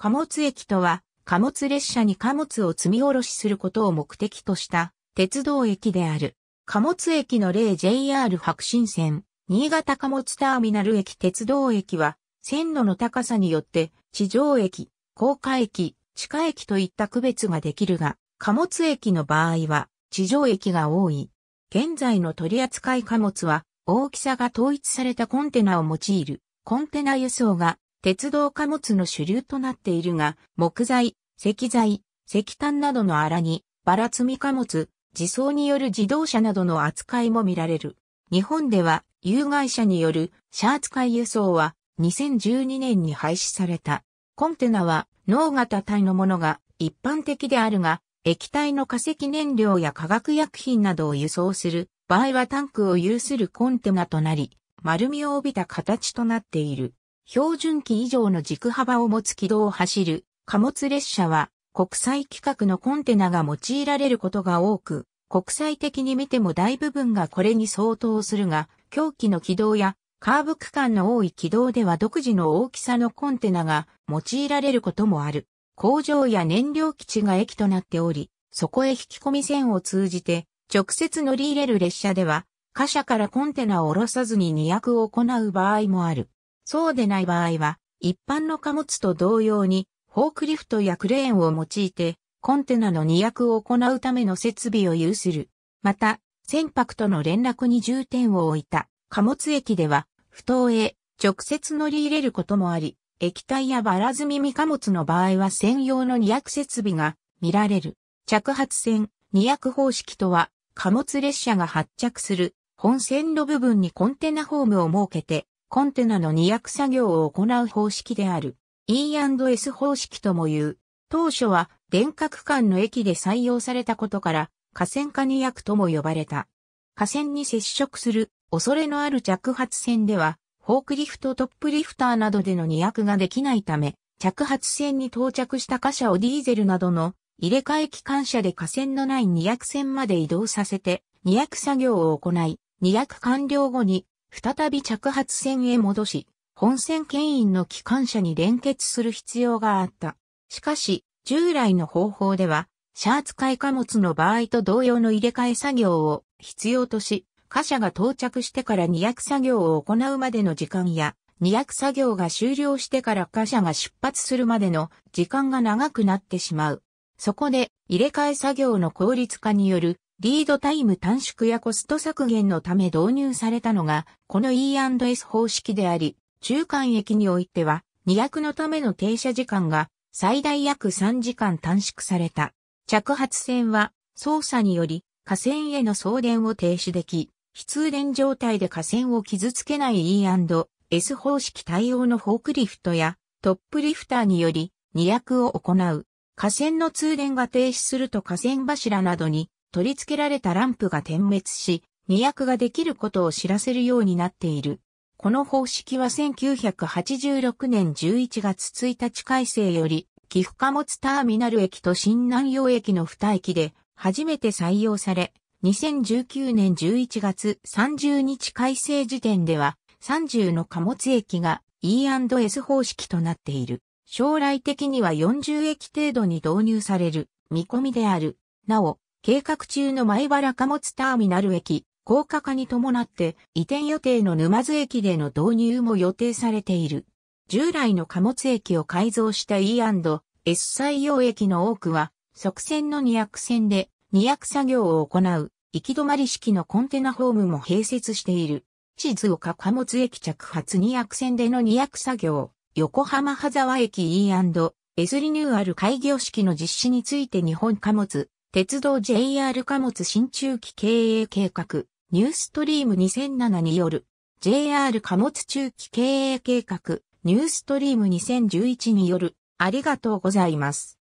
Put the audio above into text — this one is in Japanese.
貨物駅とは、貨物列車に貨物を積み下ろしすることを目的とした鉄道駅である。貨物駅の例 JR 白新線、新潟貨物ターミナル駅鉄道駅は、線路の高さによって地上駅、高架駅、地下駅といった区別ができるが、貨物駅の場合は地上駅が多い。現在の取扱貨物は大きさが統一されたコンテナを用いるコンテナ輸送が鉄道貨物の主流となっているが、木材、石材、石炭などの荒に、バラ積み貨物、自走による自動車などの扱いも見られる。日本では、有害者によるシャー扱い輸送は2012年に廃止された。コンテナは脳型体のものが一般的であるが、液体の化石燃料や化学薬品などを輸送する場合はタンクを有するコンテナとなり、丸みを帯びた形となっている。標準機以上の軸幅を持つ軌道を走る貨物列車は国際規格のコンテナが用いられることが多く、国際的に見ても大部分がこれに相当するが、狂気の軌道やカーブ区間の多い軌道では独自の大きさのコンテナが用いられることもある。工場や燃料基地が駅となっており、そこへ引き込み線を通じて直接乗り入れる列車では、貨車からコンテナを下ろさずに2役を行う場合もある。そうでない場合は、一般の貨物と同様に、フォークリフトやクレーンを用いて、コンテナの荷役を行うための設備を有する。また、船舶との連絡に重点を置いた貨物駅では、不当へ直接乗り入れることもあり、液体やバラ積み未貨物の場合は専用の荷役設備が見られる。着発船荷役方式とは、貨物列車が発着する本線路部分にコンテナホームを設けて、コンテナの二役作業を行う方式である E&S 方式とも言う。当初は電化区間の駅で採用されたことから河川化二役とも呼ばれた。河川に接触する恐れのある着発線ではフォークリフトトップリフターなどでの二役ができないため着発線に到着した貨車をディーゼルなどの入れ替え機関車で架線のない2役船線まで移動させて、2役作業を行い、2役完了後に再び着発線へ戻し、本線牽引の機関車に連結する必要があった。しかし、従来の方法では、シャーツ買貨物の場合と同様の入れ替え作業を必要とし、貨車が到着してから二役作業を行うまでの時間や、二役作業が終了してから貨車が出発するまでの時間が長くなってしまう。そこで入れ替え作業の効率化によるリードタイム短縮やコスト削減のため導入されたのが、この E&S 方式であり、中間駅においては、2役のための停車時間が最大約3時間短縮された。着発線は操作により架線への送電を停止でき、非通電状態で架線を傷つけない E&S 方式対応のフォークリフトやトップリフターにより2役を行う。架線の通電が停止すると架線柱などに取り付けられたランプが点滅し、二役ができることを知らせるようになっている。この方式は1986年11月1日改正より、岐阜貨物ターミナル駅と新南洋駅の2駅で初めて採用され、2019年11月30日改正時点では30の貨物駅が E&S 方式となっている。将来的には40駅程度に導入される見込みである。なお、計画中の前原貨物ターミナル駅、高架化に伴って移転予定の沼津駅での導入も予定されている。従来の貨物駅を改造した E&S 採用駅の多くは、側線の二役線で二役作業を行う行き止まり式のコンテナホームも併設している。地図岡貨物駅着発二役線での二役作業、横浜羽沢駅 E&S リニューアル開業式の実施について日本貨物鉄道 JR 貨物新中期経営計画、ニューストリーム2007による、JR 貨物中期経営計画、ニューストリーム2011による、ありがとうございます。